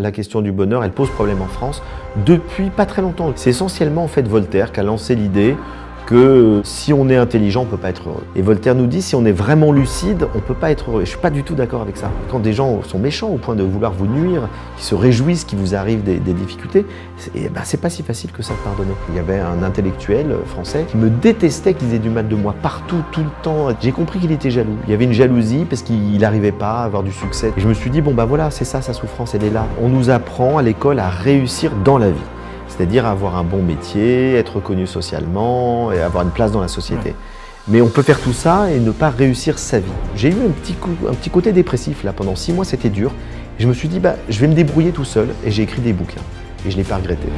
La question du bonheur, elle pose problème en France depuis pas très longtemps. C'est essentiellement en fait Voltaire qui a lancé l'idée que si on est intelligent, on ne peut pas être heureux. Et Voltaire nous dit, si on est vraiment lucide, on ne peut pas être heureux. Je ne suis pas du tout d'accord avec ça. Quand des gens sont méchants au point de vouloir vous nuire, qui se réjouissent qu'il vous arrive des, difficultés, c'est eh ben, pas si facile que ça de pardonner. Il y avait un intellectuel français qui me détestait, qui faisait du mal de moi partout, tout le temps. J'ai compris qu'il était jaloux. Il y avait une jalousie parce qu'il n'arrivait pas à avoir du succès. Et je me suis dit, bon ben voilà, c'est ça sa souffrance, elle est là. On nous apprend à l'école à réussir dans la vie c'est-à-dire avoir un bon métier, être connu socialement et avoir une place dans la société. Mais on peut faire tout ça et ne pas réussir sa vie. J'ai eu un petit, coup, un petit côté dépressif là pendant six mois, c'était dur. je me suis dit, bah, je vais me débrouiller tout seul et j'ai écrit des bouquins. Et je ne n'ai pas regretté.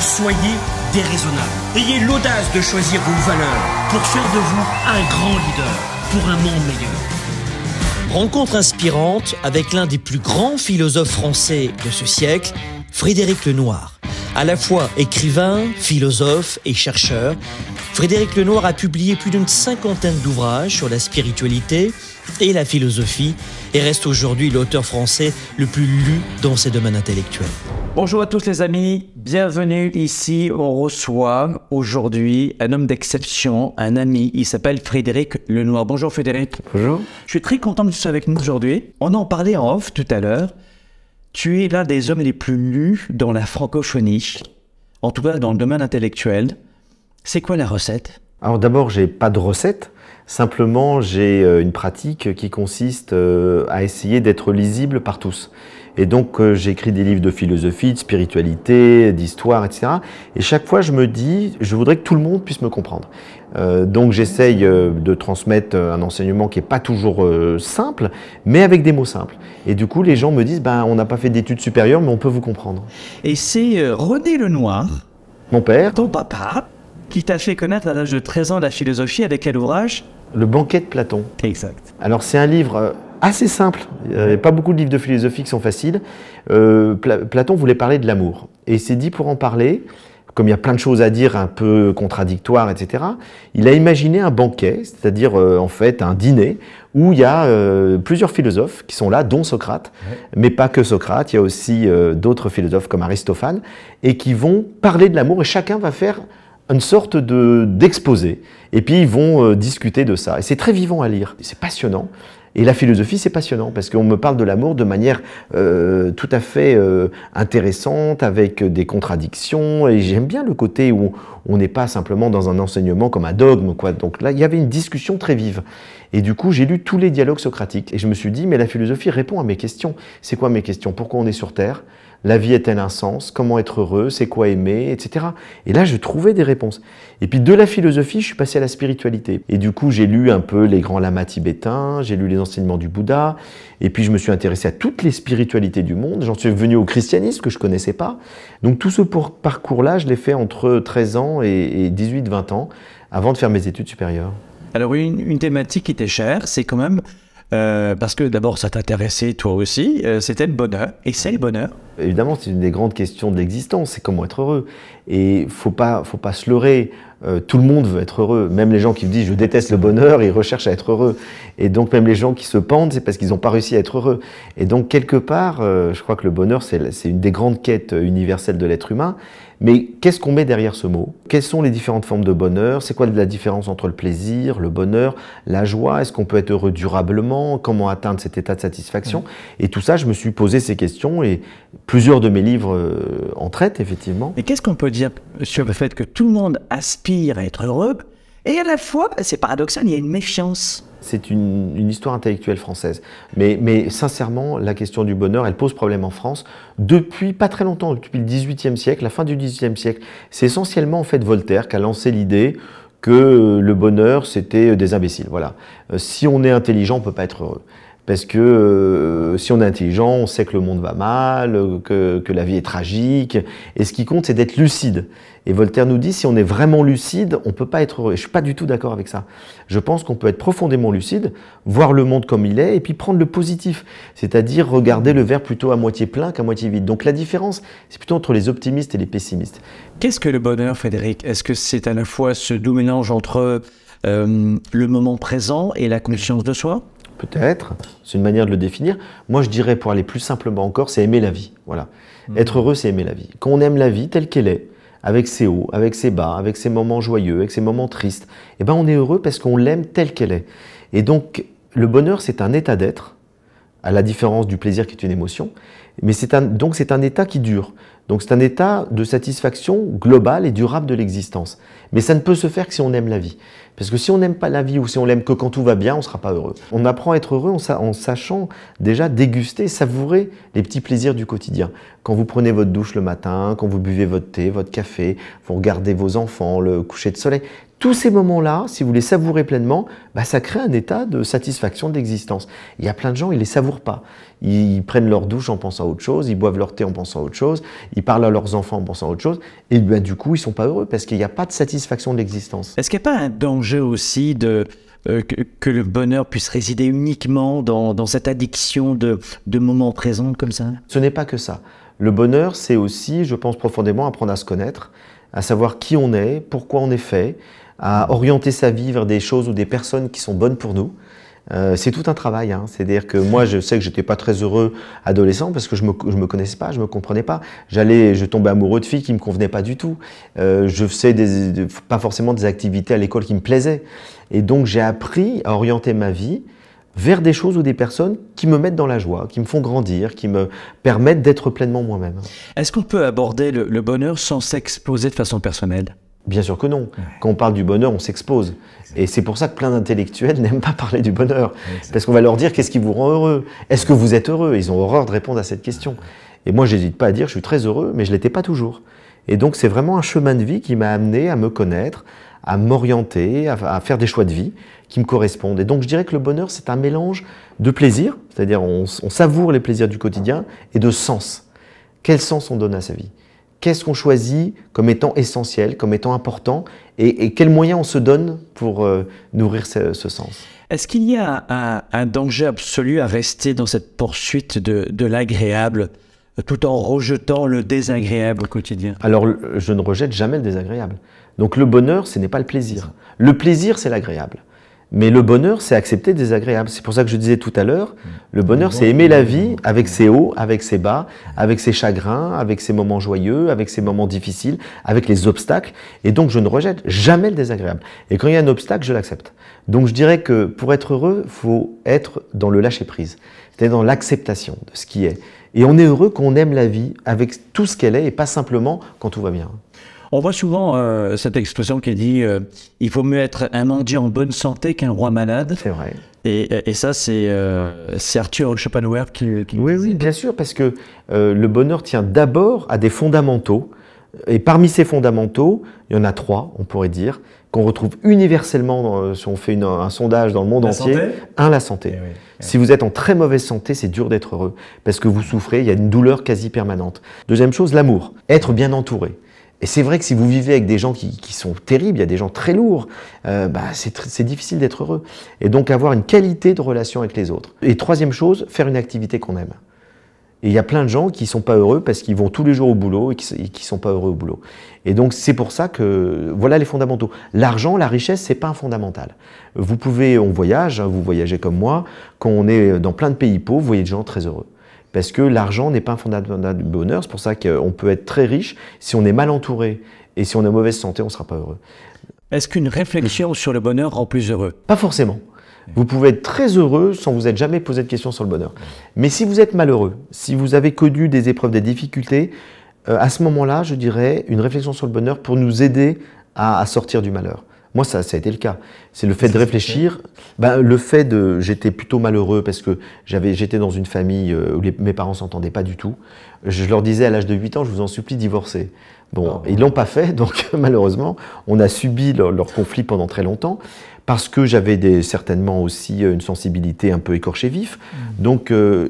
Soyez déraisonnable. Ayez l'audace de choisir vos valeurs pour faire de vous un grand leader, pour un monde meilleur. Rencontre inspirante avec l'un des plus grands philosophes français de ce siècle, Frédéric Lenoir. À la fois écrivain, philosophe et chercheur, Frédéric Lenoir a publié plus d'une cinquantaine d'ouvrages sur la spiritualité et la philosophie et reste aujourd'hui l'auteur français le plus lu dans ces domaines intellectuels. Bonjour à tous les amis, bienvenue ici. On reçoit aujourd'hui un homme d'exception, un ami. Il s'appelle Frédéric Lenoir. Bonjour Frédéric. Bonjour. Je suis très content que tu sois avec nous aujourd'hui. On en parlait en off tout à l'heure. Tu es l'un des hommes les plus lus dans la francophonie, en tout cas dans le domaine intellectuel. C'est quoi la recette Alors d'abord, j'ai pas de recette. Simplement, j'ai euh, une pratique qui consiste euh, à essayer d'être lisible par tous. Et donc, euh, j'écris des livres de philosophie, de spiritualité, d'histoire, etc. Et chaque fois, je me dis, je voudrais que tout le monde puisse me comprendre. Euh, donc j'essaye euh, de transmettre euh, un enseignement qui n'est pas toujours simple, mais avec des mots simples. Et du coup, les gens me disent, Ben, on n'a pas fait d'études supérieures, mais on peut vous comprendre. Et c'est René Lenoir, mon père, ton papa, qui t'a fait connaître à l'âge de 13 ans la philosophie avec quel ouvrage Le banquet de Platon. Exact. Alors c'est un livre assez simple. Il n'y a pas beaucoup de livres de philosophie qui sont faciles. Platon voulait parler de l'amour. Et il s'est dit, pour en parler, comme il y a plein de choses à dire un peu contradictoires, etc., il a imaginé un banquet, c'est-à-dire euh, en fait un dîner où il y a euh, plusieurs philosophes qui sont là, dont Socrate, mais pas que Socrate, il y a aussi euh, d'autres philosophes comme Aristophane, et qui vont parler de l'amour et chacun va faire une sorte de d'exposé et puis ils vont discuter de ça et c'est très vivant à lire c'est passionnant et la philosophie, c'est passionnant parce qu'on me parle de l'amour de manière euh, tout à fait euh, intéressante, avec des contradictions. Et j'aime bien le côté où on n'est pas simplement dans un enseignement comme un dogme. Quoi. Donc là, il y avait une discussion très vive. Et du coup, j'ai lu tous les dialogues socratiques et je me suis dit, mais la philosophie répond à mes questions. C'est quoi mes questions Pourquoi on est sur Terre la vie est-elle un sens, comment être heureux, c'est quoi aimer, etc. Et là, je trouvais des réponses. Et puis de la philosophie, je suis passé à la spiritualité. Et du coup, j'ai lu un peu les grands lamas tibétains, j'ai lu les enseignements du Bouddha, et puis je me suis intéressé à toutes les spiritualités du monde. J'en suis venu au christianisme que je ne connaissais pas. Donc tout ce parcours-là, je l'ai fait entre 13 ans et 18-20 ans, avant de faire mes études supérieures. Alors une, une thématique qui était chère, c'est quand même euh, parce que d'abord ça t'intéressait toi aussi, euh, c'était le bonheur, et c'est le bonheur. Évidemment, c'est une des grandes questions de l'existence, c'est comment être heureux. Et faut pas, faut pas se leurrer. Euh, tout le monde veut être heureux. Même les gens qui disent je déteste le bonheur, ils recherchent à être heureux. Et donc même les gens qui se pendent, c'est parce qu'ils n'ont pas réussi à être heureux. Et donc quelque part, euh, je crois que le bonheur, c'est une des grandes quêtes euh, universelles de l'être humain. Mais qu'est-ce qu'on met derrière ce mot Quelles sont les différentes formes de bonheur C'est quoi la différence entre le plaisir, le bonheur, la joie Est-ce qu'on peut être heureux durablement Comment atteindre cet état de satisfaction mmh. Et tout ça, je me suis posé ces questions et plusieurs de mes livres en traitent effectivement. Mais qu'est-ce qu'on peut dire sur le fait que tout le monde aspire à être heureux, et à la fois, bah, c'est paradoxal, il y a une méfiance. C'est une, histoire intellectuelle française. Mais, mais, sincèrement, la question du bonheur, elle pose problème en France depuis pas très longtemps, depuis le 18e siècle, la fin du 18e siècle. C'est essentiellement en fait Voltaire qui a lancé l'idée que le bonheur, c'était des imbéciles. Voilà. Euh, si on est intelligent, on peut pas être heureux. Parce que euh, si on est intelligent, on sait que le monde va mal, que, la vie est tragique. Et ce qui compte, c'est d'être lucide. Et Voltaire nous dit, si on est vraiment lucide, on ne peut pas être heureux. Et je ne suis pas du tout d'accord avec ça. Je pense qu'on peut être profondément lucide, voir le monde comme il est, et puis prendre le positif. C'est-à-dire regarder le verre plutôt à moitié plein qu'à moitié vide. Donc la différence, c'est plutôt entre les optimistes et les pessimistes. Qu'est-ce que le bonheur, Frédéric Est-ce que c'est à la fois ce doux mélange entre euh, le moment présent et la conscience de soi peut-être, c'est une manière de le définir. Moi, je dirais, pour aller plus simplement encore, c'est aimer la vie. Voilà. Hmm. Être heureux, c'est aimer la vie. Quand on aime la vie telle qu'elle est, avec ses hauts, avec ses bas, avec ses moments joyeux, avec ses moments tristes, eh ben, on est heureux parce qu'on l'aime telle qu'elle est. Et donc, le bonheur, c'est un état d'être, à la différence du plaisir qui est une émotion. Mais c'est un, donc, c'est un état qui dure. Donc, c'est un état de satisfaction globale et durable de l'existence. Mais ça ne peut se faire que si on aime la vie. Parce que si on n'aime pas la vie ou si on l'aime que quand tout va bien, on ne sera pas heureux. On apprend à être heureux en, sachant déjà déguster, savourer les petits plaisirs du quotidien. Quand vous prenez votre douche le matin, quand vous buvez votre thé, votre café, vous regardez vos enfants, le coucher de soleil, tous ces moments-là, si vous les savourez pleinement, bah, ça crée un état de satisfaction d'existence. Il y a plein de gens, ils les savourent pas. Ils, prennent leur douche en pensant à autre chose, ils boivent leur thé en pensant à autre chose, ils parlent à leurs enfants en pensant à autre chose, et ben, du coup, ils sont pas heureux parce qu'il n'y a pas de satisfaction de l'existence. Est-ce qu'il n'y a pas un danger aussi de euh, que, le bonheur puisse résider uniquement dans, cette addiction de, de moments présents comme ça Ce n'est pas que ça. Le bonheur, c'est aussi, je pense profondément, apprendre à se connaître, à savoir qui on est, pourquoi on est fait, à orienter sa vie vers des choses ou des personnes qui sont bonnes pour nous. Euh, c'est tout un travail. Hein. C'est-à-dire que moi, je sais que j'étais pas très heureux adolescent parce que je me, je me connaissais pas, je me comprenais pas. J'allais, je tombais amoureux de filles qui me convenaient pas du tout. Euh, je faisais pas forcément des activités à l'école qui me plaisaient. Et donc, j'ai appris à orienter ma vie vers des choses ou des personnes qui me mettent dans la joie, qui me font grandir, qui me permettent d'être pleinement moi-même. Est-ce qu'on peut aborder le, le bonheur sans s'exposer de façon personnelle Bien sûr que non. Quand on parle du bonheur, on s'expose. Et c'est pour ça que plein d'intellectuels n'aiment pas parler du bonheur. Parce qu'on va leur dire qu'est-ce qui vous rend heureux Est-ce que vous êtes heureux Ils ont horreur de répondre à cette question. Et moi, j'hésite pas à dire, je suis très heureux, mais je l'étais pas toujours. Et donc, c'est vraiment un chemin de vie qui m'a amené à me connaître, à m'orienter, à, faire des choix de vie qui me correspondent. Et donc, je dirais que le bonheur, c'est un mélange de plaisir, c'est-à-dire on savoure les plaisirs du quotidien, et de sens. Quel sens on donne à sa vie qu'est-ce qu'on choisit comme étant essentiel, comme étant important, et, quels moyens on se donne pour euh, nourrir ce, sens Est-ce qu'il y a un, danger absolu à rester dans cette poursuite de, de l'agréable tout en rejetant le désagréable au quotidien Alors, je ne rejette jamais le désagréable. Donc, le bonheur, ce n'est pas le plaisir. Le plaisir, c'est l'agréable. Mais le bonheur, c'est accepter des désagréable. C'est pour ça que je disais tout à l'heure, mm. le bonheur, mm. c'est aimer la vie mm. avec ses hauts, avec ses bas, avec ses chagrins, avec ses moments joyeux, avec ses moments difficiles, avec les obstacles. Et donc, je ne rejette jamais le désagréable. Et quand il y a un obstacle, je l'accepte. Donc, je dirais que pour être heureux, faut être dans le lâcher-prise, c'est-à-dire dans l'acceptation de ce qui est. Et on est heureux qu'on aime la vie avec tout ce qu'elle est et pas simplement quand tout va bien. On voit souvent euh, cette expression qui dit euh, il faut mieux être un mendiant en bonne santé qu'un roi malade. C'est vrai. Et, ça, euh, c'est Arthur Schopenhauer qui, qui Oui, oui, bien sûr, parce que le bonheur tient d'abord à des fondamentaux. Et parmi ces fondamentaux, il y en a trois, on pourrait dire, qu'on retrouve universellement si on fait un sondage dans le monde entier. Un, la santé. Eh eh si vous êtes en très mauvaise santé, c'est dur d'être heureux parce que vous souffrez, il y a une douleur quasi permanente. Deuxième chose, l'amour. Être bien entouré. Et c'est vrai que si vous vivez avec des gens qui, sont terribles, il y a des gens très lourds, euh, bah, c'est difficile d'être heureux. Et donc avoir une qualité de relation avec les autres. Et troisième chose, faire une activité qu'on aime. Et il y a plein de gens qui ne sont pas heureux parce qu'ils vont tous les jours au boulot et qui ne sont pas heureux au boulot. Et donc c'est pour ça que voilà les fondamentaux. L'argent, la richesse, c'est pas un fondamental. Vous pouvez, on voyage, hein, vous voyagez comme moi, quand on est dans plein de pays pauvres, vous voyez des gens très heureux. Parce que l'argent n'est pas un fondamental du bonheur. C'est pour ça qu'on peut être très riche. Si on est mal entouré et si on a mauvaise santé, on ne sera pas heureux. Est-ce qu'une réflexion sur le bonheur rend plus heureux Pas forcément. Vous pouvez être très heureux sans vous être jamais posé de questions sur le bonheur. Mais si vous êtes malheureux, si vous avez connu des épreuves, des difficultés, euh, à ce moment-là, je dirais une réflexion sur le bonheur pour nous aider à sortir du malheur. Moi, ça, a été le cas. C'est le fait de réfléchir. Ben, le fait de, j'étais plutôt malheureux parce que j'avais, j'étais dans une famille euh, où mes parents s'entendaient pas du tout. Je leur disais à l'âge de 8 ans, je vous en supplie, divorcez. Bon, ah ils l'ont pas fait, donc malheureusement, on a subi leur, conflit pendant très longtemps parce que j'avais certainement aussi euh, une sensibilité un peu écorchée vif. Mmh. Donc, euh,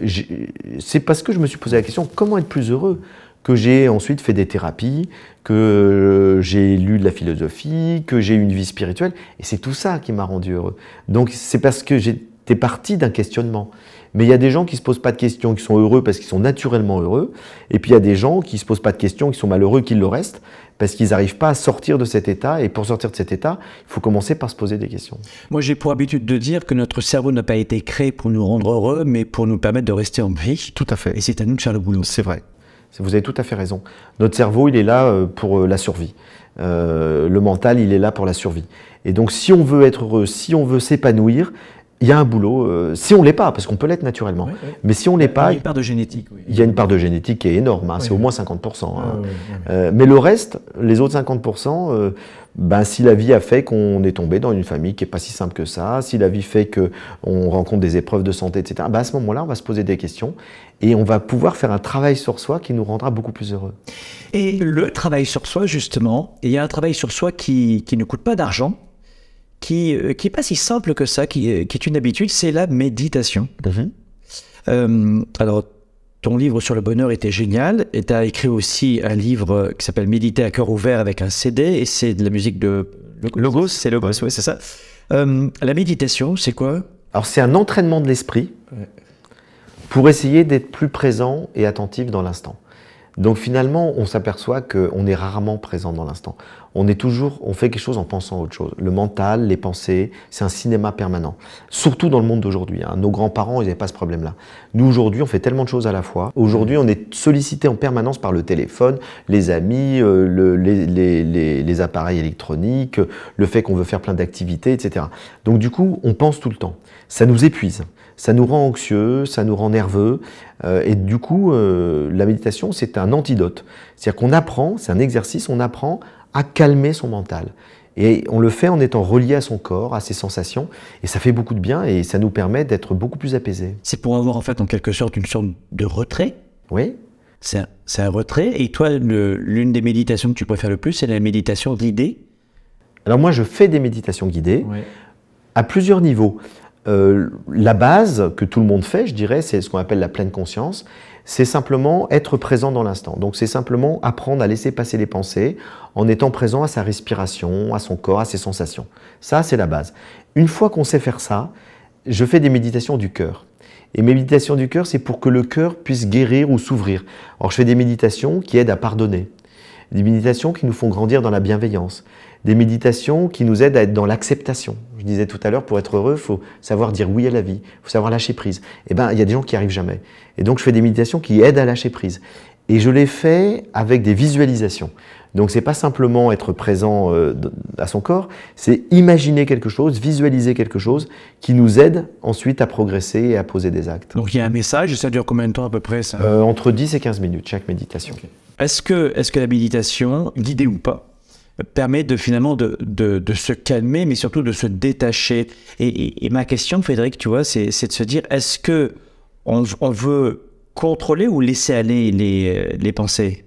c'est parce que je me suis posé la question comment être plus heureux que j'ai ensuite fait des thérapies, que euh, j'ai lu de la philosophie, que j'ai eu une vie spirituelle. Et c'est tout ça qui m'a rendu heureux. Donc c'est parce que j'étais parti d'un questionnement. Mais il y a des gens qui ne se posent pas de questions, qui sont heureux parce qu'ils sont naturellement heureux. Et puis il y a des gens qui ne se posent pas de questions, qui sont malheureux, qui le restent, parce qu'ils n'arrivent pas à sortir de cet état. Et pour sortir de cet état, il faut commencer par se poser des questions. Moi, j'ai pour habitude de dire que notre cerveau n'a pas été créé pour nous rendre heureux, mais pour nous permettre de rester en vie. Tout à fait. Et c'est à nous de faire le boulot. C'est vrai. Vous avez tout à fait raison. Notre cerveau, il est là euh, pour euh, la survie. Euh, le mental, il est là pour la survie. Et donc, si on veut être heureux, si on veut s'épanouir, il y a un boulot, euh, si on ne l'est pas, parce qu'on peut l'être naturellement, mais si on ne l'est pas... Il y a une part de génétique. Il y a une part de génétique qui est énorme, hein, c'est au moins 50%. Hein. Ah, euh, mais le reste, les autres 50%, euh, ben, si la vie a fait qu'on est tombé dans une famille qui n'est pas si simple que ça, si la vie fait qu'on rencontre des épreuves de santé, etc., ben, à ce moment-là, on va se poser des questions et on va pouvoir faire un travail sur soi qui nous rendra beaucoup plus heureux. Et le travail sur soi, justement, il y a un travail sur soi qui ne coûte pas d'argent, qui n'est euh, pas si simple que ça, euh, qui, est une habitude, c'est la méditation. Mhm. Euh, alors, ton livre sur le bonheur était génial, et tu as écrit aussi un livre qui s'appelle Méditer à cœur ouvert avec un CD, et c'est de la musique de Logos. C'est Logos, oui, c'est ça. la méditation, c'est quoi Alors, c'est un entraînement de l'esprit pour essayer d'être plus présent et attentif dans l'instant. Donc finalement, on s'aperçoit qu'on est rarement présent dans l'instant on est toujours, on fait quelque chose en pensant à autre chose. Le mental, les pensées, c'est un cinéma permanent. Surtout dans le monde d'aujourd'hui. Hein. Nos grands-parents, ils n'avaient pas ce problème-là. Nous, aujourd'hui, on fait tellement de choses à la fois. Aujourd'hui, mmh. on est sollicité en permanence par le téléphone, les amis, euh, les, appareils électroniques, le fait qu'on veut faire plein d'activités, etc. Donc, du coup, on pense tout le temps. Ça nous épuise. Ça nous rend anxieux, ça nous rend nerveux. Euh, et du coup, euh, la méditation, c'est un antidote. C'est-à-dire qu'on apprend, c'est un exercice, on apprend à calmer son mental. Et on le fait en étant relié à son corps, à ses sensations, et ça fait beaucoup de bien et ça nous permet d'être beaucoup plus apaisés. C'est pour avoir en fait en quelque sorte une sorte de retrait. Oui. C'est un, retrait. Et toi, l'une des méditations que tu préfères le plus, c'est la méditation guidée Alors moi, je fais des méditations guidées à plusieurs niveaux. Euh, la base que tout le monde fait, je dirais, c'est ce qu'on appelle la pleine conscience c'est simplement être présent dans l'instant. Donc c'est simplement apprendre à laisser passer les pensées en étant présent à sa respiration, à son corps, à ses sensations. Ça, c'est la base. Une fois qu'on sait faire ça, je fais des méditations du cœur. Et mes méditations du cœur, c'est pour que le cœur puisse guérir ou s'ouvrir. Alors je fais des méditations qui aident à pardonner, des méditations qui nous font grandir dans la bienveillance, des méditations qui nous aident à être dans l'acceptation. Je disais tout à l'heure, pour être heureux, il faut savoir dire oui à la vie, il faut savoir lâcher prise. Et eh bien, il y a des gens qui arrivent jamais. Et donc, je fais des méditations qui aident à lâcher prise. Et je les fais avec des visualisations. Donc, ce n'est pas simplement être présent euh, à son corps, c'est imaginer quelque chose, visualiser quelque chose qui nous aide ensuite à progresser et à poser des actes. Donc, il y a un message, et ça dure combien de temps à peu près euh, Entre 10 et 15 minutes, chaque méditation. que, est -ce que la méditation, guidée ou pas, permet de finalement de, de, se calmer, mais surtout de se détacher. Et, ma question, Frédéric, tu vois, c'est de se dire, est-ce que on, veut contrôler ou laisser aller les, les pensées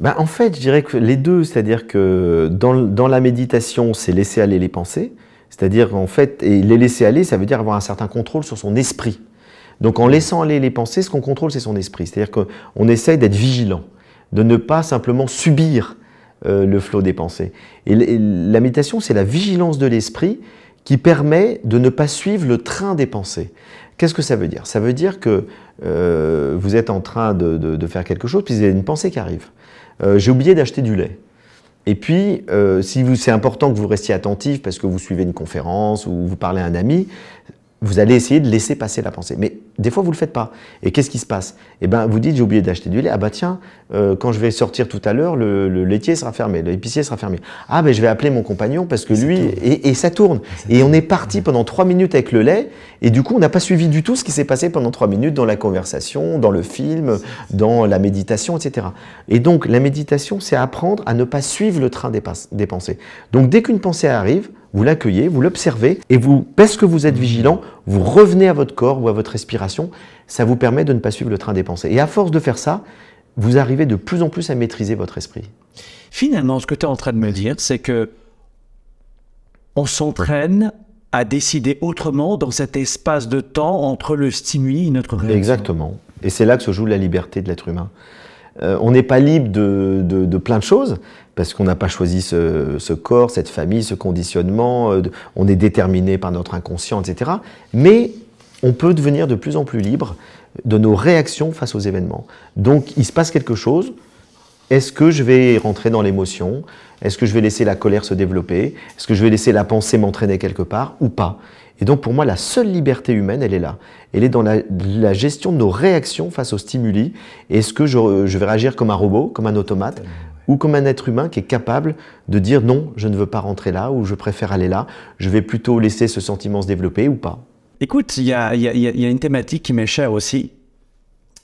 bah En fait, je dirais que les deux, c'est-à-dire que dans, dans, la méditation, c'est laisser aller les pensées, c'est-à-dire en fait, et les laisser aller, ça veut dire avoir un certain contrôle sur son esprit. Donc en laissant aller les pensées, ce qu'on contrôle, c'est son esprit. C'est-à-dire qu'on essaye d'être vigilant, de ne pas simplement subir euh, le flot des pensées. Et, la méditation, c'est la vigilance de l'esprit qui permet de ne pas suivre le train des pensées. Qu'est-ce que ça veut dire Ça veut dire que euh, vous êtes en train de, faire quelque chose, puis il y a une pensée qui arrive. Euh, j'ai oublié d'acheter du lait. Et puis, si c'est important que vous restiez attentif parce que vous suivez une conférence ou vous parlez à un ami, vous allez essayer de laisser passer la pensée. Des fois, vous ne le faites pas. Et qu'est-ce qui se passe Eh bien, vous dites, j'ai oublié d'acheter du lait. Ah bah tiens, euh, quand je vais sortir tout à l'heure, le, laitier sera fermé, l'épicier sera fermé. Ah ben, je vais appeler mon compagnon parce que lui… Et, ça tourne. Et, on est parti pendant trois minutes avec le lait. Et du coup, on n'a pas suivi du tout ce qui s'est passé pendant trois minutes dans la conversation, dans le film, dans la méditation, etc. Et donc, la méditation, c'est apprendre à ne pas suivre le train des pensées. Donc, dès qu'une pensée arrive, vous l'accueillez, vous l'observez, et vous, parce que vous êtes vigilant, vous revenez à votre corps ou à votre respiration, ça vous permet de ne pas suivre le train des pensées. Et à force de faire ça, vous arrivez de plus en plus à maîtriser votre esprit. Finalement, ce que tu es en train de me dire, c'est que on s'entraîne à décider autrement dans cet espace de temps entre le stimuli et notre réaction. Exactement. Et c'est là que se joue la liberté de l'être humain. Euh, on n'est pas libre de, plein de choses parce qu'on n'a pas choisi ce, corps, cette famille, ce conditionnement. Euh, on est déterminé par notre inconscient, etc. Mais on peut devenir de plus en plus libre de nos réactions face aux événements. Donc, il se passe quelque chose. Est-ce que je vais rentrer dans l'émotion est-ce que je vais laisser la colère se développer Est-ce que je vais laisser la pensée m'entraîner quelque part ou pas Et donc pour moi, la seule liberté humaine, elle est là. Elle est dans la, gestion de nos réactions face aux stimuli. Est-ce que je, vais réagir comme un robot, comme un automate ou comme un être humain qui est capable de dire non, je ne veux pas rentrer là ou je préfère aller là, je vais plutôt laisser ce sentiment se développer ou pas Écoute, il y, a, une thématique qui m'est chère aussi,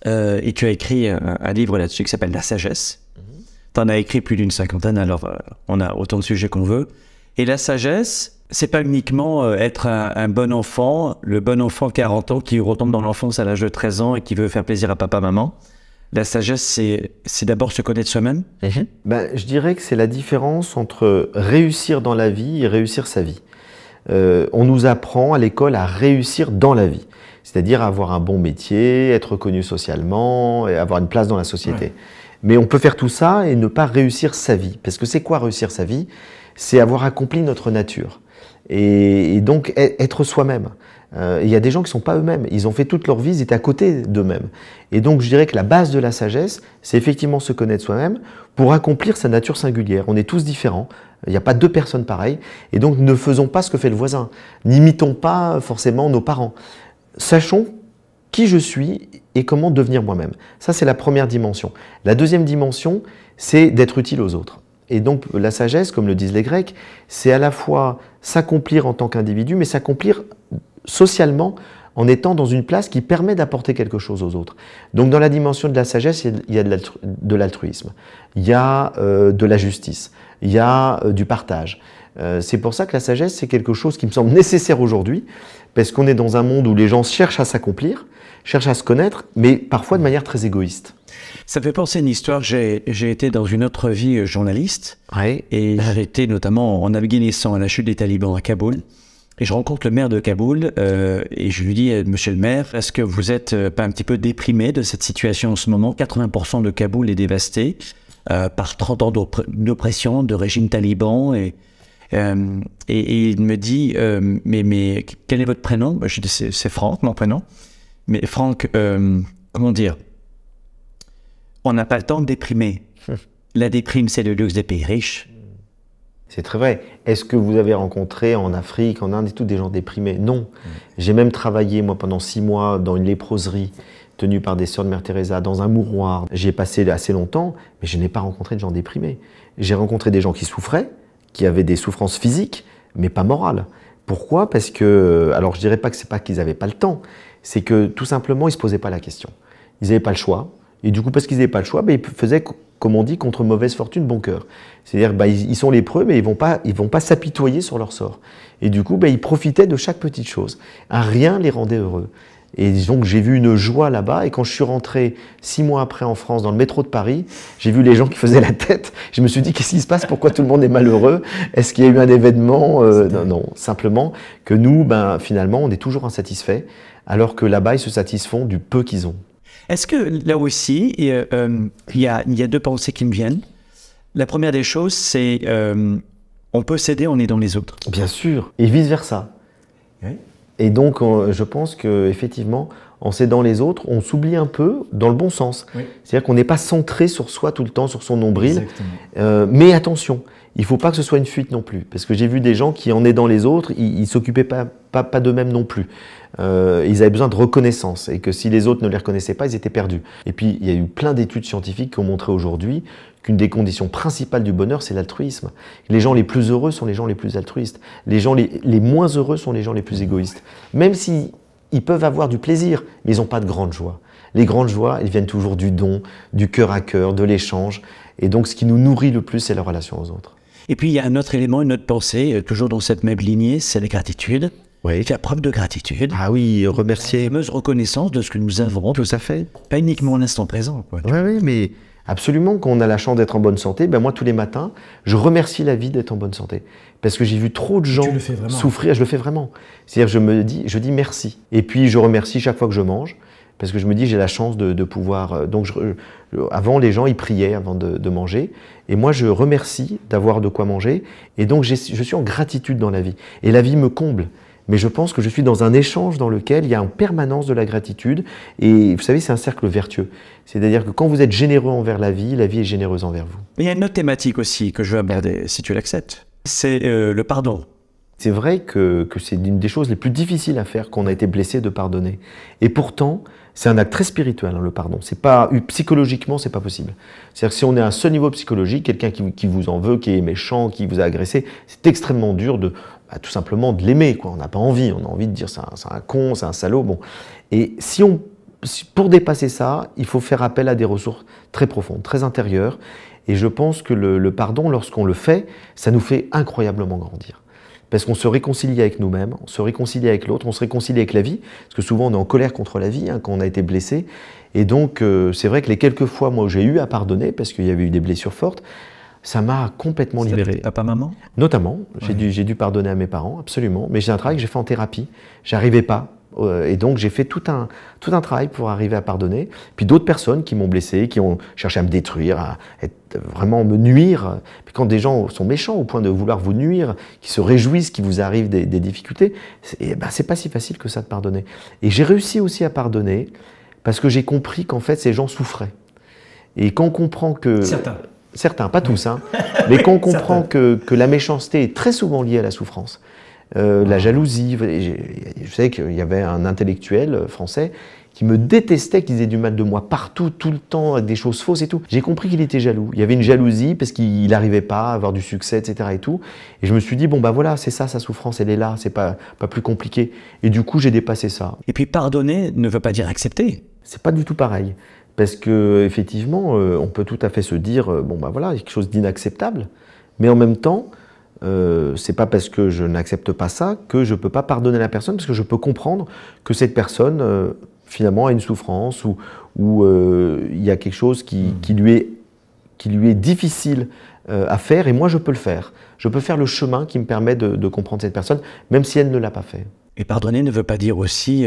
euh, et tu as écrit un livre là-dessus qui s'appelle La sagesse, on a écrit plus d'une cinquantaine, alors euh, on a autant de sujets qu'on veut. Et la sagesse, c'est pas uniquement euh, être un, bon enfant, le bon enfant 40 ans qui retombe dans l'enfance à l'âge de 13 ans et qui veut faire plaisir à papa, maman. La sagesse, c'est d'abord se connaître soi-même. Mhm. Ben, je dirais que c'est la différence entre réussir dans la vie et réussir sa vie. Euh, on nous apprend à l'école à réussir dans la vie, c'est-à-dire avoir un bon métier, être connu socialement et avoir une place dans la société. Mais on peut faire tout ça et ne pas réussir sa vie. Parce que c'est quoi réussir sa vie C'est avoir accompli notre nature. Et, donc e-, être soi-même. Euh, il y a des gens qui ne sont pas eux-mêmes. Ils ont fait toute leur vie, ils étaient à côté d'eux-mêmes. Et donc je dirais que la base de la sagesse, c'est effectivement se connaître soi-même pour accomplir sa nature singulière. On est tous différents. Il n'y a pas deux personnes pareilles. Et donc ne faisons pas ce que fait le voisin. N'imitons pas forcément nos parents. Sachons qui je suis et comment devenir moi-même. Ça, c'est la première dimension. La deuxième dimension, c'est d'être utile aux autres. Et donc la sagesse, comme le disent les Grecs, c'est à la fois s'accomplir en tant qu'individu, mais s'accomplir socialement en étant dans une place qui permet d'apporter quelque chose aux autres. Donc dans la dimension de la sagesse, il y a de l'altruisme, il y a euh, de la justice, il y a euh, du partage. Euh, c'est pour ça que la sagesse, c'est quelque chose qui me semble nécessaire aujourd'hui, parce qu'on est dans un monde où les gens cherchent à s'accomplir, cherche à se connaître, mais parfois de manière très égoïste. Ça me fait penser à une histoire. J'ai été dans une autre vie euh, journaliste. Et j'ai été notamment en Afghanistan à la chute des talibans à Kaboul. Et je rencontre le maire de Kaboul euh, et je lui dis, euh, Monsieur le maire, est-ce que vous êtes pas un petit peu déprimé de cette situation en ce moment 80% de Kaboul est dévasté par 30 ans d'oppression de régime taliban. Et, et, il me dit, mais, mais quel est votre prénom bah, Je dis, c'est Franck, mon prénom. Mais Franck, euh, comment dire On n'a pas le temps de déprimer. La déprime, c'est le luxe des pays riches. C'est très vrai. Est-ce que vous avez rencontré en Afrique, en Inde et tout des gens déprimés Non. Mm. J'ai même travaillé, moi, pendant six mois dans une léproserie tenue par des sœurs de Mère Teresa, dans un mouroir. J'ai passé assez longtemps, mais je n'ai pas rencontré de gens déprimés. J'ai rencontré des gens qui souffraient, qui avaient des souffrances physiques, mais pas morales. Pourquoi Parce que, euh, alors je dirais pas que c'est pas qu'ils n'avaient pas le temps, c'est que tout simplement, ils ne se posaient pas la question. Ils n'avaient pas le choix. Et du coup, parce qu'ils n'avaient pas le choix, bah, ils faisaient, comme on dit, contre mauvaise fortune, bon cœur. C'est-à-dire, bah, ils, sont lépreux, mais ils vont pas, ils vont pas s'apitoyer sur leur sort. Et du coup, bah, ils profitaient de chaque petite chose. rien rien les rendait heureux. Et disons que j'ai vu une joie là-bas. Et quand je suis rentré six mois après en France, dans le métro de Paris, j'ai vu les gens qui faisaient la tête. Je me suis dit, qu'est-ce qui se passe Pourquoi tout le monde est malheureux Est-ce qu'il y a eu un événement euh, non, non, simplement que nous, ben, finalement, on est toujours insatisfaits alors que là-bas, ils se satisfont du peu qu'ils ont. Est-ce que là aussi, il y, a, euh, deux pensées qui me viennent La première des choses, c'est euh, on peut s'aider, on est les autres. Bien sûr, et vice-versa. Et donc, je pense qu'effectivement, en s'aidant les autres, on s'oublie un peu dans le bon sens. C'est-à-dire qu'on n'est pas centré sur soi tout le temps, sur son nombril. Euh, mais attention, il ne faut pas que ce soit une fuite non plus. Parce que j'ai vu des gens qui, en aidant les autres, ils ne s'occupaient pas pas, pas d'eux-mêmes non plus. Euh, ils avaient besoin de reconnaissance et que si les autres ne les reconnaissaient pas, ils étaient perdus. Et puis, il y a eu plein d'études scientifiques qui ont montré aujourd'hui qu'une des conditions principales du bonheur, c'est l'altruisme. Les gens les plus heureux sont les gens les plus altruistes. Les gens les, moins heureux sont les gens les plus égoïstes. Même s'ils peuvent avoir du plaisir, ils n'ont pas de grande joie. Les grandes joies, elles viennent toujours du don, du cœur à cœur, de l'échange. Et donc, ce qui nous nourrit le plus, c'est la relation aux autres. Et puis, il y a un autre élément, une autre pensée, euh, toujours dans cette même lignée, c'est la gratitude. Oui. Faire preuve de gratitude. Ah oui, remercier. La fameuse reconnaissance de ce que nous avons. Tout ça fait. Pas uniquement l'instant présent. Oui, oui, mais absolument, quand on a la chance d'être en bonne santé, ben moi, tous les matins, je remercie la vie d'être en bonne santé. Parce que j'ai vu trop de gens souffrir, je le fais vraiment. C'est-à-dire, je me dis, je dis merci. Et puis, je remercie chaque fois que je mange parce que je me dis j'ai la chance de, pouvoir. Euh, donc avant les gens ils priaient avant de manger et moi je remercie d'avoir de quoi manger et donc je suis en gratitude dans la vie et la vie me comble mais je pense que je suis dans un échange dans lequel il y a en permanence de la gratitude. Et vous savez, c'est un cercle vertueux. C'est-à-dire que quand vous êtes généreux envers la vie, la vie est généreuse envers vous. il y a une autre thématique aussi que je veux aborder, si tu l'acceptes. C'est euh, le pardon. C'est vrai que, c'est une des choses les plus difficiles à faire qu'on a été blessé de pardonner. Et pourtant, c'est un acte très spirituel, hein, le pardon. C'est pas psychologiquement, c'est pas possible. C'est-à-dire que si on est à un seul niveau psychologique, quelqu'un qui, vous en veut, qui est méchant, qui vous a agressé, c'est extrêmement dur de, bah, tout simplement de l'aimer. Quoi. On n'a pas envie, on a envie de dire c'est un, un con, c'est un salaud. Bon. Et si on, pour dépasser ça, il faut faire appel à des ressources très profondes, très intérieures. Et je pense que le, pardon, lorsqu'on le fait, ça nous fait incroyablement grandir. Parce qu'on se réconcilie avec nous-mêmes, on se réconcilie avec l'autre, on se réconcilie avec la vie, parce que souvent on est en colère contre la vie hein, quand on a été blessé. Et donc euh, c'est vrai que les quelques fois moi où j'ai eu à pardonner, parce qu'il y avait eu des blessures fortes, ça m'a complètement libéré. Papa-maman Notamment. J'ai dû, pardonner à mes parents, absolument. Mais j'ai un travail que j'ai fait en thérapie. J'arrivais pas. Euh, et donc, j'ai fait tout un, tout un travail pour arriver à pardonner. Puis d'autres personnes qui m'ont blessé, qui ont cherché à me détruire, à vraiment me nuire. Puis quand des gens sont méchants au point de vouloir vous nuire, qui se réjouissent qu'il vous arrive des, difficultés, c'est eh ben, pas si facile que ça de pardonner. Et j'ai réussi aussi à pardonner parce que j'ai compris qu'en fait, ces gens souffraient. Et quand on comprend que. Certains certains, pas tous, hein, mais qu'on comprend que, la méchanceté est très souvent liée à la souffrance. Euh, la ah. jalousie, je sais qu'il y avait un intellectuel euh, français qui me détestait, qui disait du mal de moi partout, tout le temps, des choses fausses et tout. J'ai compris qu'il était jaloux. Il y avait une jalousie parce qu'il n'arrivait pas à avoir du succès, etc. et tout. Et je me suis dit, bon, bah voilà, c'est ça, sa souffrance, elle est là, c'est pas, pas plus compliqué. Et du coup, j'ai dépassé ça. Et puis, pardonner ne veut pas dire accepter. C'est pas du tout pareil. Parce que effectivement, euh, on peut tout à fait se dire, euh, bon ben bah voilà, quelque chose d'inacceptable, mais en même temps, euh, c'est pas parce que je n'accepte pas ça que je peux pas pardonner la personne, parce que je peux comprendre que cette personne finalement a une souffrance ou ou il y a quelque chose hmm. qui, lui est qui lui est difficile à faire, et moi je peux le faire. Je peux faire le chemin qui me permet de, de comprendre cette personne, même si elle ne l'a pas fait. Et pardonner ne veut pas dire aussi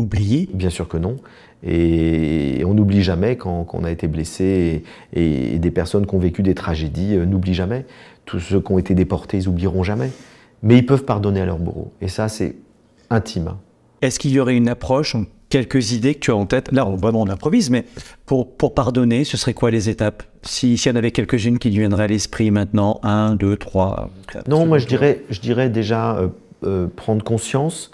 oublier Bien sûr que non. Et on n'oublie jamais quand, on a été blessé et, des personnes qui ont vécu des tragédies euh, n'oublient jamais. Tous ceux qui ont été déportés, ils oublieront jamais. Mais ils peuvent pardonner à leur bourreau. Et ça, c'est intime. Est-ce qu'il y aurait une approche, quelques idées que tu as en tête Là, vraiment, on improvise, mais pour, pour pardonner, ce serait quoi les étapes S'il y en avait quelques-unes qui lui viendraient à l'esprit maintenant, un, deux, trois. non, moi, je dirais, je dirais déjà euh, euh, prendre conscience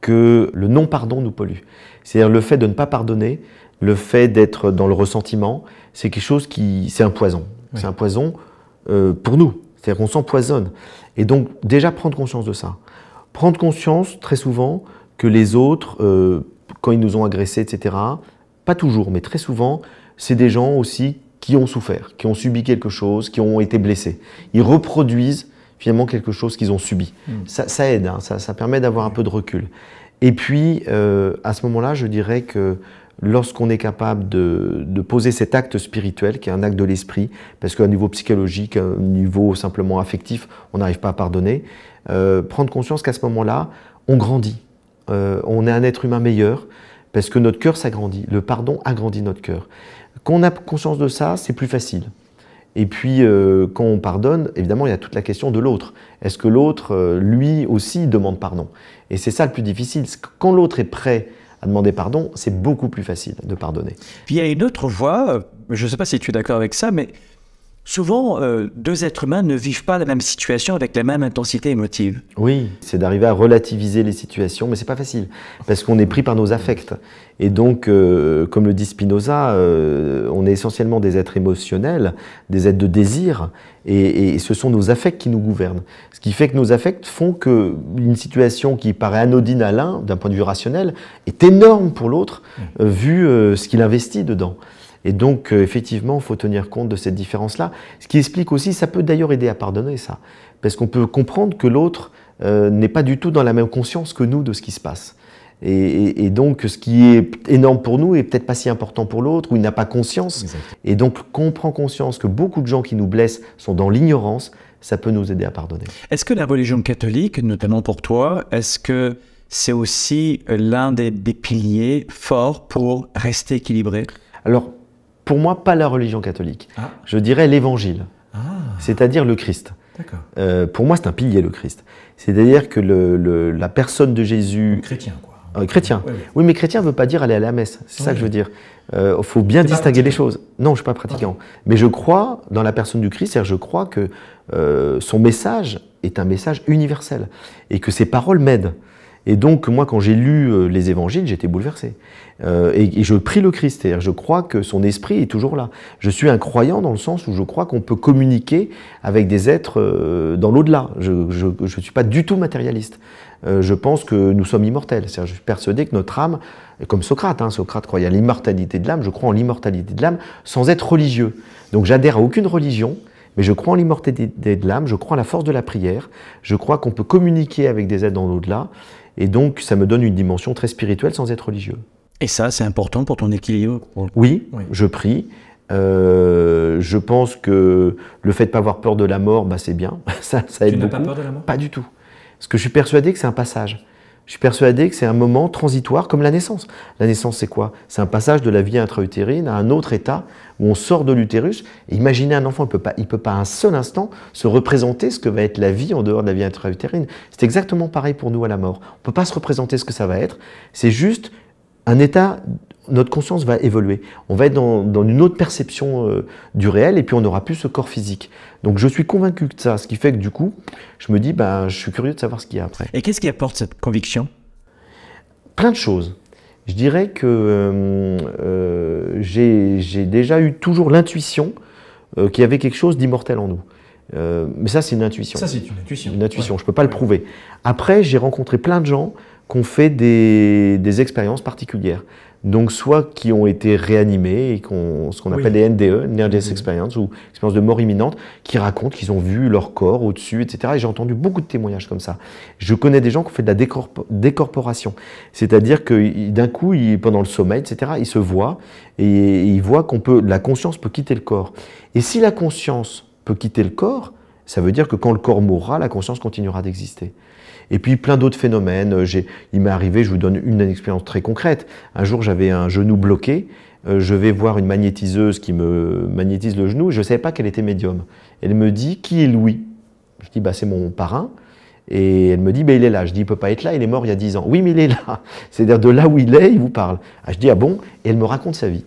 que le non-pardon nous pollue. C'est-à-dire le fait de ne pas pardonner, le fait d'être dans le ressentiment, c'est quelque chose qui, c'est un poison. C'est un poison euh, pour nous. C'est-à-dire qu'on s'empoisonne. Et donc déjà prendre conscience de ça. Prendre conscience très souvent que les autres, euh, quand ils nous ont agressés, etc., pas toujours, mais très souvent, c'est des gens aussi qui ont souffert, qui ont subi quelque chose, qui ont été blessés. Ils reproduisent finalement quelque chose qu'ils ont subi. Mm. Ça, ça, aide, hein, ça, ça, permet d'avoir un peu de recul. Et puis, euh, à ce moment-là, je dirais que lorsqu'on est capable de, de, poser cet acte spirituel, qui est un acte de l'esprit, parce qu'à niveau psychologique, à un niveau simplement affectif, on n'arrive pas à pardonner, euh, prendre conscience qu'à ce moment-là, on grandit, euh, on est un être humain meilleur, parce que notre cœur s'agrandit, le pardon agrandit notre cœur. Qu'on a conscience de ça, c'est plus facile. Et puis, euh, quand on pardonne, évidemment, il y a toute la question de l'autre. Est-ce que l'autre, euh, lui aussi, demande pardon Et c'est ça le plus difficile. Quand l'autre est prêt à demander pardon, c'est beaucoup plus facile de pardonner. Puis il y a une autre voie, euh, je ne sais pas si tu es d'accord avec ça, mais Souvent, euh, deux êtres humains ne vivent pas la même situation avec la même intensité émotive. Oui, c'est d'arriver à relativiser les situations, mais c'est pas facile parce qu'on est pris par nos affects. Et donc, euh, comme le dit Spinoza, euh, on est essentiellement des êtres émotionnels, des êtres de désir, et, et, ce sont nos affects qui nous gouvernent. Ce qui fait que nos affects font que une situation qui paraît anodine à l'un, d'un point de vue rationnel, est énorme pour l'autre, mmh. vu ce qu'il investit dedans. Et donc, euh, effectivement, il faut tenir compte de cette différence-là. Ce qui explique aussi, ça peut d'ailleurs aider à pardonner ça. Parce qu'on peut comprendre que l'autre euh, n'est pas du tout dans la même conscience que nous de ce qui se passe. Et, donc, ce qui est énorme pour nous est peut-être pas si important pour l'autre, ou il n'a pas conscience. Et donc, qu'on prend conscience que beaucoup de gens qui nous blessent sont dans l'ignorance, ça peut nous aider à pardonner. Est-ce que la religion catholique, notamment pour toi, est-ce que c'est aussi l'un des, des, piliers forts pour rester équilibré Alors, pour moi, pas la religion catholique. Ah. Je dirais l'évangile, ah. c'est-à-dire le Christ. Euh, pour moi, c'est un pilier, le Christ. C'est-à-dire que la personne de Jésus. chrétien, quoi. Euh, chrétien. Oui, mais chrétien ne veut pas dire aller à la messe. C'est ça que je veux dire. Il euh, faut bien distinguer les choses. Non, je ne suis pas pratiquant. Ah. Mais je crois dans la personne du Christ, c'est-à-dire je crois que son message est un message universel et que ses paroles m'aident. Et donc, moi, quand j'ai lu euh, les évangiles, j'étais bouleversé. Euh, et, je prie le Christ, c'est-à-dire je crois que son esprit est toujours là. Je suis un croyant dans le sens où je crois qu'on peut communiquer avec des êtres euh, dans l'au-delà. Je ne suis pas du tout matérialiste. je pense que nous sommes immortels. je suis persuadé que notre âme, comme Socrate, hein, Socrate croyait à l'immortalité de l'âme, je crois en l'immortalité de l'âme sans être religieux. Donc j'adhère à aucune religion, mais je crois en l'immortalité de l'âme, je crois en la force de la prière, je crois qu'on peut communiquer avec des êtres dans l'au-delà. Et donc, ça me donne une dimension très spirituelle sans être religieux. Et ça, c'est important pour ton équilibre oui, je prie. Euh, je pense que le fait de ne pas avoir peur de la mort, bah, c'est bien. ça, ça aide tu n'as pas peur de la mort Pas du tout. Parce que je suis persuadé que c'est un passage. Je suis persuadé que c'est un moment transitoire comme la naissance. La naissance, c'est quoi C'est un passage de la vie intra-utérine à un autre état où on sort de l'utérus. Imaginez un enfant, il ne peut, pas, il peut pas un seul instant se représenter ce que va être la vie en dehors de la vie intra-utérine. C'est exactement pareil pour nous à la mort. On ne peut pas se représenter ce que ça va être. C'est juste un état notre conscience va évoluer. On va être dans, une autre perception euh, du réel et puis on n'aura plus ce corps physique. Donc je suis convaincu de ça, ce qui fait que du coup, je me dis, ben, je suis curieux de savoir ce qu'il y a après. Et qu'est-ce qui apporte cette conviction Plein de choses. Je dirais que euh, euh, j'ai déjà eu toujours l'intuition qu'il y avait quelque chose d'immortel en nous. mais ça, c'est une intuition. Ça, c'est une intuition. Une intuition, je ne peux pas le prouver. Après, j'ai rencontré plein de gens ont fait des, expériences particulières donc soit qui ont été réanimés, et ce qu'on appelle les NDE, Near Experience, ou expérience de mort imminente, qui racontent qu'ils ont vu leur corps au-dessus, etc. Et j'ai entendu beaucoup de témoignages comme ça. Je connais des gens qui ont fait de la décorporation, c'est-à-dire que d'un coup, pendant le sommeil, etc., ils se voient et ils voient qu'on la conscience peut quitter le corps. Et si la conscience peut quitter le corps, ça veut dire que quand le corps mourra, la conscience continuera d'exister. Et puis plein d'autres phénomènes. Euh, il m'est arrivé, je vous donne une expérience très concrète. Un jour, j'avais un genou bloqué. Euh, je vais voir une magnétiseuse qui me magnétise le genou. Je ne savais pas qu'elle était médium. Elle me dit Qui est Louis Je dis bah, C'est mon parrain. Et elle me dit, ben, il est là. Je dis, il peut pas être là, il est mort il y a 10 ans. Oui, mais il est là. C'est-à-dire de là où il est, il vous parle. Ah, je dis, ah bon Et elle me raconte sa vie.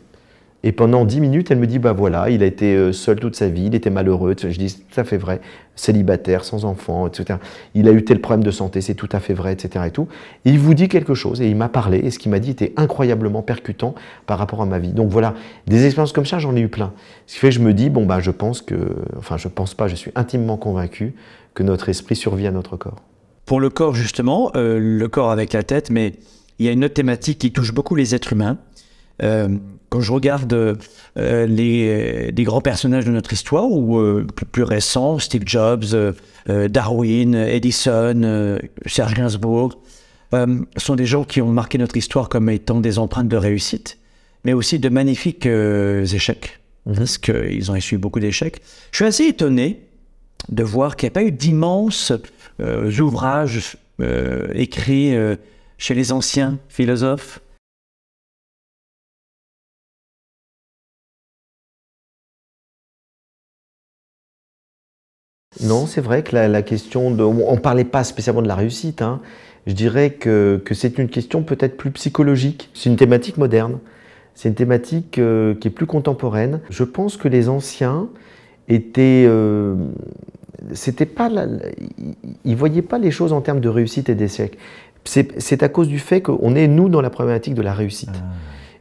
Et pendant dix minutes, elle me dit Bah voilà, il a été euh, seul toute sa vie, il était malheureux. Je dis C'est tout à fait vrai, célibataire, sans enfant, etc. Il a eu tel problème de santé, c'est tout à fait vrai, etc. Et tout. il vous dit quelque chose, et il m'a parlé, et ce qu'il m'a dit était incroyablement percutant par rapport à ma vie. Donc voilà, des expériences comme ça, j'en ai eu plein. Ce qui fait que je me dis Bon, bah je pense que, enfin, je pense pas, je suis intimement convaincu que notre esprit survit à notre corps. Pour le corps, justement, euh, le corps avec la tête, mais il y a une autre thématique qui touche beaucoup les êtres humains euh, quand je regarde euh, les, grands personnages de notre histoire, ou euh, plus, récents, Steve Jobs, Darwin, Edison, Serge Gainsbourg, sont des gens qui ont marqué notre histoire comme étant des empreintes de réussite, mais aussi de magnifiques échecs, mhm. parce qu'ils ont essuyé beaucoup d'échecs. Je suis assez étonné de voir qu'il n'y a pas eu d'immenses ouvrages écrits chez les anciens philosophes, Non, c'est vrai que la, question de... On ne parlait pas spécialement de la réussite. Hein. Je dirais que, c'est une question peut-être plus psychologique. C'est une thématique moderne. C'est une thématique euh, qui est plus contemporaine. Je pense que les anciens étaient... Euh, c'était pas ils voyaient pas les choses en termes de réussite et d'échec. C'est à cause du fait qu'on est, nous, dans la problématique de la réussite. Ah,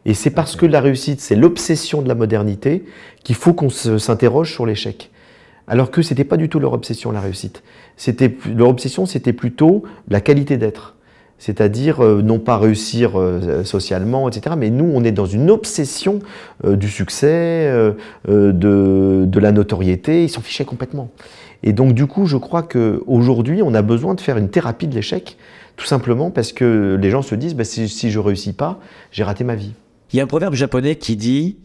et c'est parce que la réussite, c'est l'obsession de la modernité qu'il faut qu'on s'interroge sur l'échec alors que ce n'était pas du tout leur obsession la réussite. C'était leur obsession, c'était plutôt la qualité d'être. C'est-à-dire euh, non pas réussir euh, socialement, etc. Mais nous, on est dans une obsession euh, du succès, de, la notoriété. Ils s'en fichaient complètement. Et donc, du coup, je crois qu'aujourd'hui, on a besoin de faire une thérapie de l'échec, tout simplement parce que les gens se disent bah, si, si, je réussis pas, j'ai raté ma vie. Il y a un proverbe japonais qui dit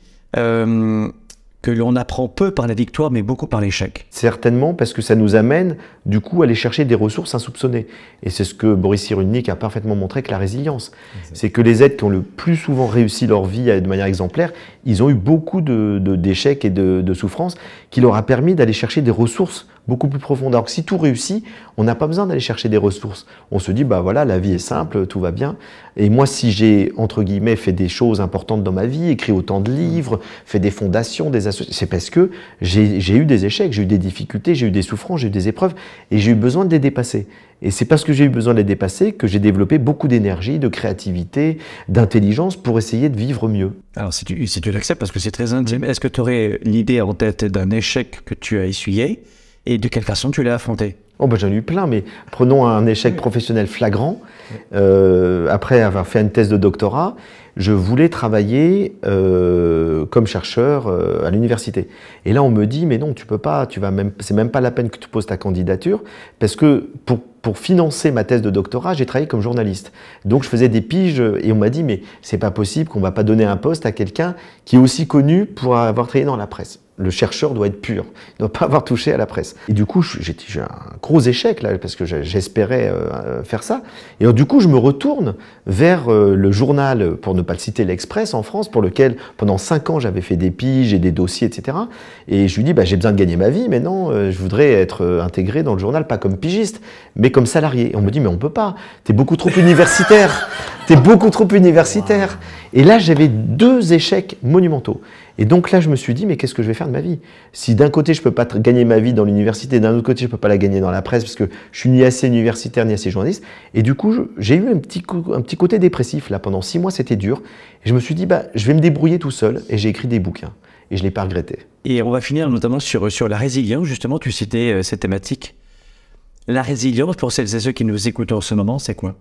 que l'on apprend peu par la victoire, mais beaucoup par l'échec. Certainement, parce que ça nous amène, du coup, à aller chercher des ressources insoupçonnées. Et c'est ce que Boris Cyrulnik a parfaitement montré que la résilience. C'est que les aides qui ont le plus souvent réussi leur vie de manière exemplaire, ils ont eu beaucoup d'échecs de, et de, de souffrances qui leur a permis d'aller chercher des ressources beaucoup plus profond. Alors que si tout réussit, on n'a pas besoin d'aller chercher des ressources. On se dit, bah voilà, la vie est simple, tout va bien. Et moi, si j'ai, entre guillemets, fait des choses importantes dans ma vie, écrit autant de livres, fait des fondations, des associations, c'est parce que j'ai eu des échecs, j'ai eu des difficultés, j'ai eu des souffrances, j'ai eu des épreuves, et j'ai eu besoin de les dépasser. Et c'est parce que j'ai eu besoin de les dépasser que j'ai développé beaucoup d'énergie, de créativité, d'intelligence pour essayer de vivre mieux. Alors si tu, l'acceptes, parce que c'est très intime, est-ce que tu aurais l'idée en tête d'un échec que tu as essuyé et de quelle façon tu l'as affronté Oh ben j'en ai eu plein, mais prenons un échec professionnel flagrant. Euh, après avoir fait une thèse de doctorat, je voulais travailler euh, comme chercheur euh, à l'université. Et là, on me dit mais non, tu peux pas, tu vas même, c'est même pas la peine que tu poses ta candidature, parce que pour, pour financer ma thèse de doctorat, j'ai travaillé comme journaliste. Donc je faisais des piges et on m'a dit mais c'est pas possible qu'on va pas donner un poste à quelqu'un qui est aussi connu pour avoir travaillé dans la presse. Le chercheur doit être pur, il ne doit pas avoir touché à la presse. Et du coup, j'ai un gros échec là, parce que j'espérais euh, faire ça. Et du coup, je me retourne vers euh, le journal, pour ne pas le citer, l'Express en France, pour lequel pendant cinq ans j'avais fait des piges et des dossiers, etc. Et je lui dis, bah, j'ai besoin de gagner ma vie, mais non, euh, je voudrais être intégré dans le journal, pas comme pigiste, mais comme salarié. Et on me dit, mais on ne peut pas, t'es beaucoup trop universitaire, t'es beaucoup trop universitaire. Et là, j'avais deux échecs monumentaux. Et donc là, je me suis dit, mais qu'est-ce que je vais faire de ma vie Si d'un côté, je ne peux pas gagner ma vie dans l'université, d'un autre côté, je ne peux pas la gagner dans la presse, parce que je suis ni assez universitaire, ni assez journaliste. Et du coup, j'ai eu un petit, côté dépressif. Là, pendant six mois, c'était dur. Et je me suis dit, bah, je vais me débrouiller tout seul. Et j'ai écrit des bouquins. Et je ne l'ai pas regretté. Et on va finir notamment sur, la résilience. Justement, tu citais euh, cette thématique. La résilience, pour celles et ceux qui nous écoutent en ce moment, c'est quoi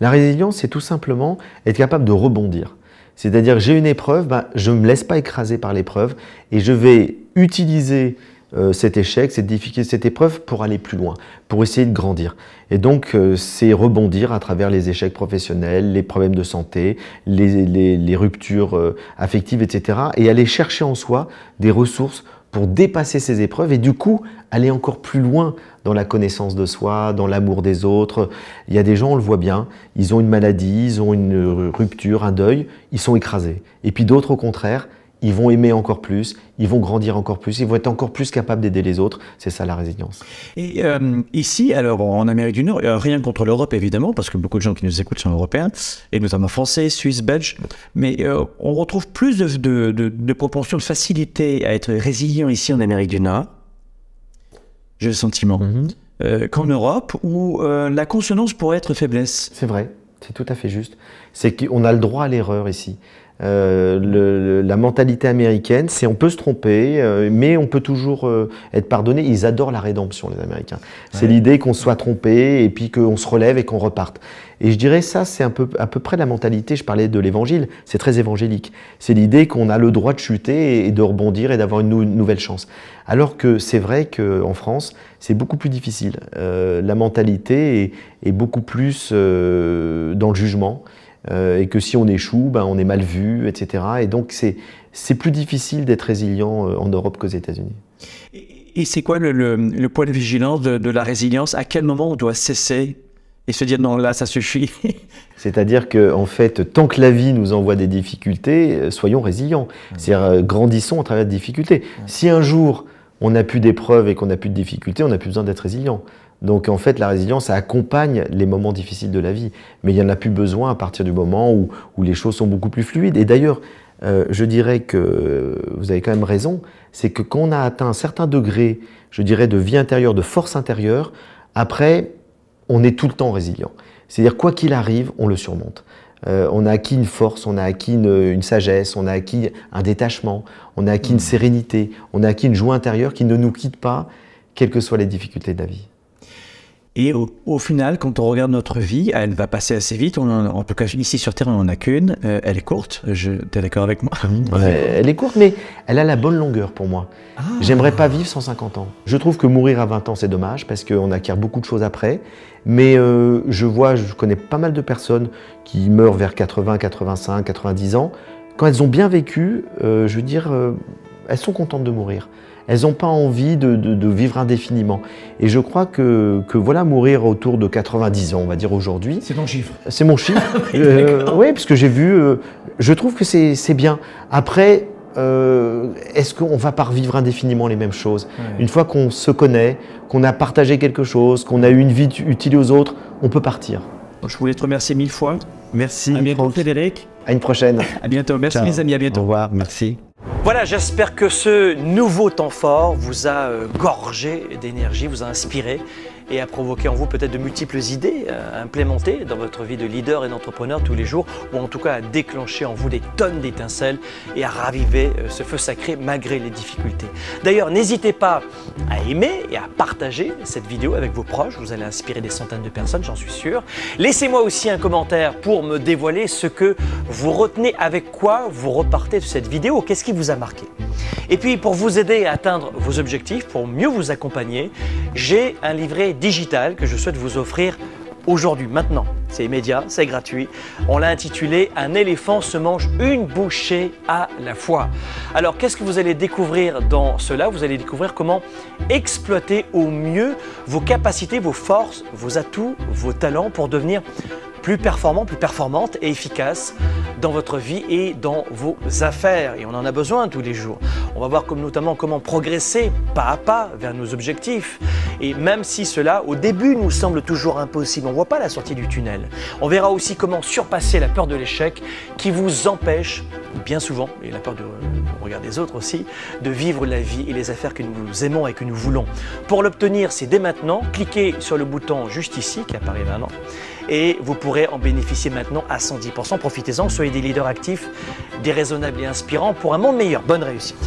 La résilience, c'est tout simplement être capable de rebondir. C'est-à-dire, j'ai une épreuve, ben, je ne me laisse pas écraser par l'épreuve et je vais utiliser euh, cet échec, cette difficulté, cette épreuve pour aller plus loin, pour essayer de grandir. Et donc, euh, c'est rebondir à travers les échecs professionnels, les problèmes de santé, les, ruptures euh, affectives, etc. Et aller chercher en soi des ressources pour dépasser ces épreuves et du coup aller encore plus loin dans la connaissance de soi, dans l'amour des autres. Il y a des gens, on le voit bien, ils ont une maladie, ils ont une rupture, un deuil, ils sont écrasés. Et puis d'autres, au contraire, ils vont aimer encore plus, ils vont grandir encore plus, ils vont être encore plus capables d'aider les autres. C'est ça la résilience. Et euh, ici, alors en Amérique du Nord, euh, rien contre l'Europe évidemment, parce que beaucoup de gens qui nous écoutent sont européens, et notamment français, suisses, belges, mais euh, on retrouve plus de, de, de, de facilité à être résilient ici en Amérique du Nord, j'ai le sentiment, mhm. qu'en Europe, où la consonance pourrait être faiblesse. C'est vrai, c'est tout à fait juste. C'est qu'on a le droit à l'erreur ici. Euh, la mentalité américaine, c'est on peut se tromper, euh, mais on peut toujours euh, être pardonné. Ils adorent la rédemption, les Américains. C'est l'idée qu'on soit trompé et puis qu'on se relève et qu'on reparte. Et je dirais ça, c'est un peu, à peu près la mentalité, je parlais de l'évangile, c'est très évangélique. C'est l'idée qu'on a le droit de chuter et, de rebondir et d'avoir une, nouvelle chance. Alors que c'est vrai qu'en France, c'est beaucoup plus difficile. la mentalité est beaucoup plus dans le jugement. Euh, et que si on échoue, ben, on est mal vu, etc. Et donc c'est plus difficile d'être résilient euh, en Europe qu'aux États-Unis. Et c'est quoi le, point de vigilance de, la résilience À quel moment on doit cesser et se dire non, là, ça suffit C'est-à-dire que, en fait, tant que la vie nous envoie des difficultés, euh, soyons résilients. C'est-à-dire, grandissons à travers de difficultés. Si un jour, on n'a plus d'épreuves et qu'on n'a plus de difficultés, on n'a plus besoin d'être résilient. Donc en fait, la résilience, ça accompagne les moments difficiles de la vie. Mais il n'y en a plus besoin à partir du moment où, où les choses sont beaucoup plus fluides. Et d'ailleurs, euh, je dirais que euh, vous avez quand même raison, c'est que quand on a atteint un certain degré, je dirais, de vie intérieure, de force intérieure, après, on est tout le temps résilient. C'est-à-dire, quoi qu'il arrive, on le surmonte. Euh, on a acquis une force, on a acquis une, sagesse, on a acquis un détachement, on a acquis une mmh. sérénité, on a acquis une joie intérieure qui ne nous quitte pas, quelles que soient les difficultés de la vie. Et au, final, quand on regarde notre vie, elle va passer assez vite. On en, tout cas, ici sur Terre, on n'en a qu'une. Euh, elle est courte, je, t'es d'accord avec moi Elle est courte, mais elle a la bonne longueur pour moi. Ah. J'aimerais pas vivre 150 ans. Je trouve que mourir à 20 ans, c'est dommage parce qu'on acquiert beaucoup de choses après. Mais euh, je vois, je connais pas mal de personnes qui meurent vers 80, 85, 90 ans. Quand elles ont bien vécu, euh, je veux dire elles sont contentes de mourir. Elles n'ont pas envie de, vivre indéfiniment. Et je crois que, voilà, mourir autour de 90 ans, on va dire aujourd'hui. C'est ton chiffre. C'est mon chiffre. Ah euh, oui, parce que j'ai vu. Euh, je trouve que c'est bien. Après, euh, est-ce qu'on va pas revivre indéfiniment les mêmes choses Une fois qu'on se connaît, qu'on a partagé quelque chose, qu'on a eu une vie utile aux autres, on peut partir. Je voulais te remercier mille fois. Merci. À Frédéric. À une prochaine. À bientôt. Merci, amis. À bientôt. Au revoir. Merci. Voilà, j'espère que ce nouveau temps fort vous a euh, gorgé d'énergie, vous a inspiré et à provoquer en vous peut-être de multiples idées à euh, implémenter dans votre vie de leader et d'entrepreneur tous les jours, ou en tout cas à déclencher en vous des tonnes d'étincelles et à raviver euh, ce feu sacré malgré les difficultés. D'ailleurs, n'hésitez pas à aimer et à partager cette vidéo avec vos proches, vous allez inspirer des centaines de personnes, j'en suis sûr. Laissez-moi aussi un commentaire pour me dévoiler ce que vous retenez, avec quoi vous repartez de cette vidéo, qu'est-ce qui vous a marqué. Et puis, pour vous aider à atteindre vos objectifs, pour mieux vous accompagner, j'ai un livret Digital que je souhaite vous offrir aujourd'hui, maintenant. C'est immédiat, c'est gratuit. On l'a intitulé Un éléphant se mange une bouchée à la fois. Alors qu'est-ce que vous allez découvrir dans cela Vous allez découvrir comment exploiter au mieux vos capacités, vos forces, vos atouts, vos talents pour devenir plus performant, plus performante et efficace dans votre vie et dans vos affaires. Et on en a besoin tous les jours. On va voir notamment comment progresser pas à pas vers nos objectifs. Et même si cela, au début, nous semble toujours impossible, on ne voit pas la sortie du tunnel. On verra aussi comment surpasser la peur de l'échec qui vous empêche bien souvent, et la peur du euh, regard des autres aussi, de vivre la vie et les affaires que nous aimons et que nous voulons. Pour l'obtenir, c'est dès maintenant, cliquez sur le bouton juste ici, qui apparaît maintenant, et vous pourrez en bénéficier maintenant à 110%. Profitez-en, soyez des leaders actifs, déraisonnables et inspirants pour un monde meilleur. Bonne réussite.